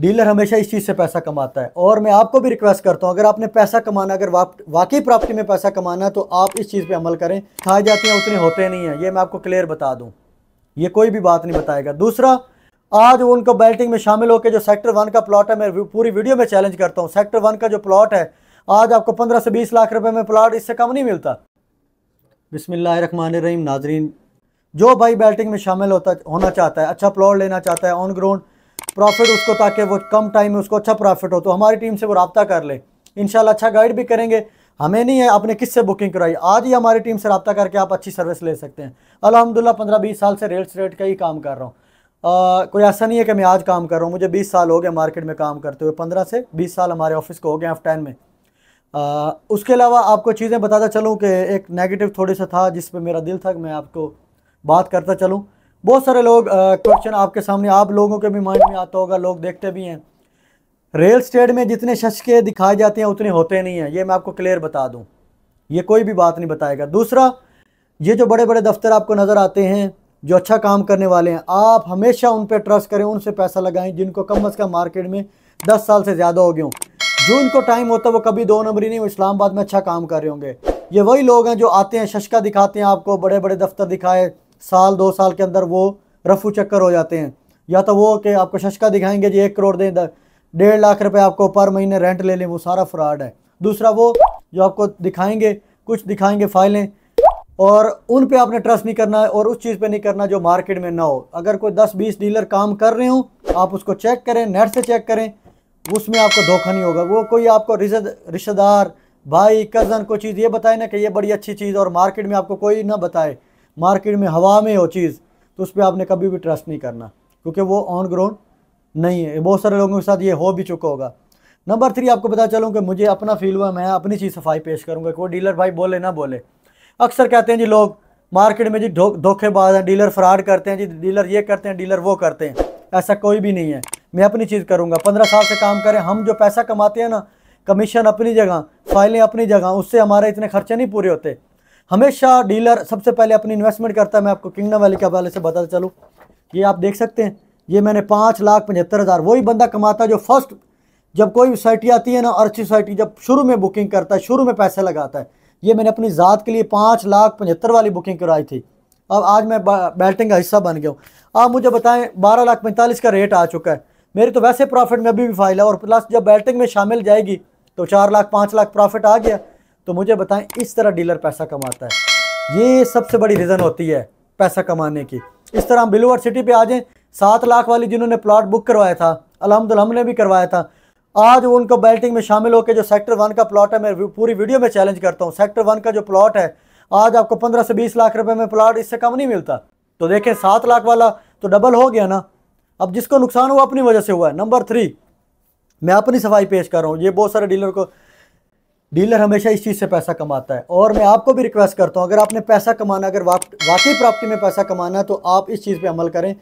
dealer हमेशा इस चीज़ से पैसा कमाता है और मैं आपको भी रिक्वेस्ट करता हूँ अगर आपने पैसा कमाना अगर वाकई प्रॉपर्टी में पैसा कमाना तो आप इस चीज़ पे अमल करें खाए जाते हैं उतने होते नहीं हैं ये मैं आपको क्लियर बता दूँ ये कोई भी बात नहीं बताएगा दूसरा आज उनको बेल्टिंग में शामिल होकर जो सेक्टर वन का प्लॉट है मैं पूरी वीडियो में चैलेंज करता हूँ सेक्टर वन का जो प्लॉट है आज आपको पंद्रह से बीस लाख रुपये में प्लॉट इससे कम नहीं मिलता बिसमिल्ल रहीम नाजरीन जो भाई बेल्टिंग में शामिल होता होना चाहता है अच्छा प्लॉट लेना चाहता है ऑन ग्राउंड प्रॉफिट उसको ताकि वो कम टाइम में उसको अच्छा प्रॉफिट हो तो हमारी टीम से वो रबता कर ले इन अच्छा गाइड भी करेंगे हमें नहीं है आपने किससे बुकिंग कराई आज ही हमारी टीम से रबता करके आप अच्छी सर्विस ले सकते हैं अलहमदिल्ला पंद्रह बीस साल से रेट्स रेट का ही काम कर रहा हूँ कोई ऐसा नहीं है कि मैं आज काम कर रहा हूँ मुझे 20 साल हो गए मार्केट में काम करते हुए 15 से 20 साल हमारे ऑफिस को हो गए एफ टेन में आ, उसके अलावा आपको चीज़ें बताता चलूँ कि एक नेगेटिव थोड़ी सा था जिस पर मेरा दिल था कि मैं आपको बात करता चलूँ बहुत सारे लोग क्वेश्चन आपके सामने आप लोगों के भी माइंड में आता होगा लोग देखते भी हैं रियल स्टेट में जितने शशके दिखाए जाते हैं उतने होते नहीं हैं ये मैं आपको क्लियर बता दूं ये कोई भी बात नहीं बताएगा दूसरा ये जो बड़े बड़े दफ्तर आपको नज़र आते हैं जो अच्छा काम करने वाले हैं आप हमेशा उन पर ट्रस्ट करें उनसे पैसा लगाएं जिनको कम अज़ कम मार्केट में दस साल से ज़्यादा हो गए जो इनको टाइम होता है वो कभी दो नंबरी नहीं वो इस्लामाबाद में अच्छा काम कर रहे होंगे ये वही लोग हैं जो आते हैं शशका दिखाते हैं आपको बड़े बड़े दफ्तर दिखाए साल दो साल के अंदर वो रफू चक्कर हो जाते हैं या तो वो कि आपको शशका दिखाएंगे जी एक करोड़ दें डेढ़ लाख रुपए आपको पर महीने रेंट ले लें वो सारा फ्रॉड है दूसरा वो जो आपको दिखाएंगे कुछ दिखाएंगे फाइलें और उन पे आपने ट्रस्ट नहीं करना है और उस चीज़ पे नहीं करना जो मार्केट में ना हो अगर कोई दस बीस डीलर काम कर रहे हो आप उसको चेक करें नेट से चेक करें उसमें आपको धोखा नहीं होगा वो कोई आपको रिश्तेदार भाई कज़न कोई चीज़ ये बताए ना कि ये बड़ी अच्छी चीज़ और मार्केट में आपको कोई ना बताए मार्केट में हवा में हो चीज़ तो उस पर आपने कभी भी ट्रस्ट नहीं करना क्योंकि वो ऑन ग्राउंड नहीं है बहुत सारे लोगों के साथ ये हो भी चुका होगा नंबर थ्री आपको पता चलूँ कि मुझे अपना फील हुआ मैं अपनी चीज़ सफाई पेश करूँगा कोई डीलर भाई बोले ना बोले अक्सर कहते हैं जी लोग मार्केट में जी धोखेबाज हैं डीलर फ्रॉड करते हैं जी डीलर ये करते हैं डीलर वो करते हैं ऐसा कोई भी नहीं है मैं अपनी चीज़ करूँगा पंद्रह साल से काम करें हम जो पैसा कमाते हैं ना कमीशन अपनी जगह फाइलें अपनी जगह उससे हमारे इतने खर्चे नहीं पूरे होते हमेशा डीलर सबसे पहले अपनी इन्वेस्टमेंट करता है मैं आपको किंगडम वैली के हवाले से बताता चलूँ ये आप देख सकते हैं ये मैंने पाँच लाख पचहत्तर हज़ार वही बंदा कमाता जो फर्स्ट जब कोई सोसाइटी आती है ना और अच्छी सोसाइटी जब शुरू में बुकिंग करता है शुरू में पैसे लगाता है ये मैंने अपनी ज़ात के लिए पाँच लाख पचहत्तर वाली बुकिंग कराई थी अब आज मैं बैटिंग का हिस्सा बन गया हूँ आप मुझे बताएं बारह लाख पैंतालीस का रेट आ चुका है मेरी तो वैसे प्रॉफिट में अभी भी फाइल है और प्लस जब बैटिंग में शामिल जाएगी तो चार लाख पाँच लाख प्रॉफिट आ गया तो मुझे बताएं इस तरह डीलर पैसा कमाता है ये सबसे बड़ी रीज़न होती है पैसा कमाने की इस तरह हम बिलोवर सिटी पे आ जाए सात लाख वाली जिन्होंने प्लॉट बुक करवाया था अलहमदल हमने भी करवाया था आज वो उनको बेल्टिंग में शामिल होकर जो सेक्टर वन का प्लॉट है मैं पूरी वीडियो में चैलेंज करता हूँ सेक्टर वन का जो प्लॉट है आज आपको पंद्रह से बीस लाख रुपये में प्लाट इससे कम नहीं मिलता तो देखें सात लाख वाला तो डबल हो गया ना अब जिसको नुकसान हुआ अपनी वजह से हुआ है नंबर थ्री मैं अपनी सफाई पेश कर रहा हूँ ये बहुत सारे डीलर को डीलर हमेशा इस चीज़ से पैसा कमाता है और मैं आपको भी रिक्वेस्ट करता हूँ अगर आपने पैसा कमाना अगर वाकई प्रॉपर्टी में पैसा कमाना है तो आप इस चीज़ पर अमल करें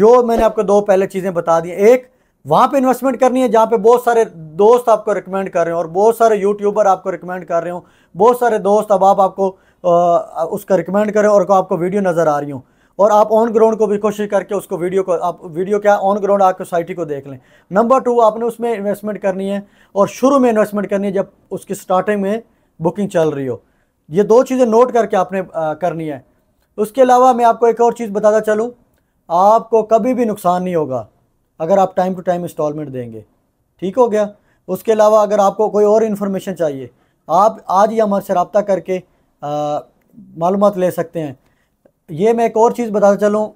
जो मैंने आपको दो पहले चीज़ें बता दी एक वहाँ पे इन्वेस्टमेंट करनी है जहाँ पे बहुत सारे दोस्त आपको रिकमेंड कर रहे हो और बहुत सारे यूट्यूबर आपको रिकमेंड कर रहे हो बहुत सारे दोस्त अब आप आपको आ, उसका रिकमेंड करें और आपको वीडियो नज़र आ रही हूँ और आप ऑन ग्राउंड को भी कोशिश करके उसको वीडियो को आप वीडियो क्या ऑन ग्राउंड आकर सोसाइटी को देख लें नंबर टू आपने उसमें इन्वेस्टमेंट करनी है और शुरू में इन्वेस्टमेंट करनी है जब उसकी स्टार्टिंग में बुकिंग चल रही हो ये दो चीज़ें नोट करके आपने आ, करनी है उसके अलावा मैं आपको एक और चीज़ बताता चलूँ आपको कभी भी नुकसान नहीं होगा अगर आप टाइम टू टाइम इंस्टॉलमेंट देंगे ठीक हो गया उसके अलावा अगर आपको कोई और इन्फॉर्मेशन चाहिए आप आज ही हमारे से रबता करके मालूम ले सकते हैं ये मैं एक और चीज़ बताता चलूँ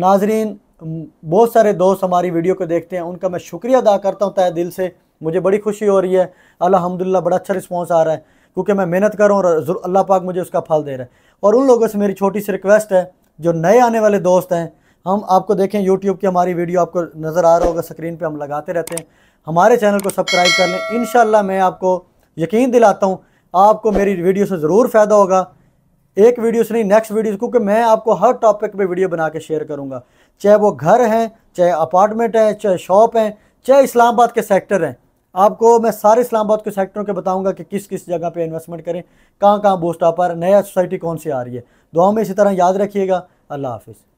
नाजरीन बहुत सारे दोस्त हमारी वीडियो को देखते हैं उनका मैं शुक्रिया अदा करता हूँ तय दिल से मुझे बड़ी खुशी हो रही है अलहमदिल्ला बड़ा अच्छा रिस्पॉन्स आ रहा है क्योंकि मैं मेहनत कर रहा हूँ और अल्लाह पाक मुझे उसका फल दे रहा है और उन लोगों से मेरी छोटी सी रिक्वेस्ट है जो नए आने वाले दोस्त हैं हम आपको देखें यूट्यूब की हमारी वीडियो आपको नज़र आ रहा होगा स्क्रीन पर हम लगाते रहते हैं हमारे चैनल को सब्सक्राइब कर लें इन मैं आपको यकीन दिलाता हूँ आपको मेरी वीडियो से ज़रूर फ़ायदा होगा एक वीडियो से नहीं नेक्स्ट वीडियो क्योंकि मैं आपको हर टॉपिक पे वीडियो बना के शेयर करूँगा चाहे वो घर हैं चाहे अपार्टमेंट है चाहे शॉप हैं चाहे इस्लामाबाद के सेक्टर हैं आपको मैं सारे इस्लामाबाद के सेक्टरों के बताऊंगा कि किस किस जगह पे इन्वेस्टमेंट करें कहाँ कहाँ बूस्ट ऑफर नया सोसाइटी कौन सी आ रही है दुआ में इसी तरह याद रखिएगा अल्लाह हाफिज़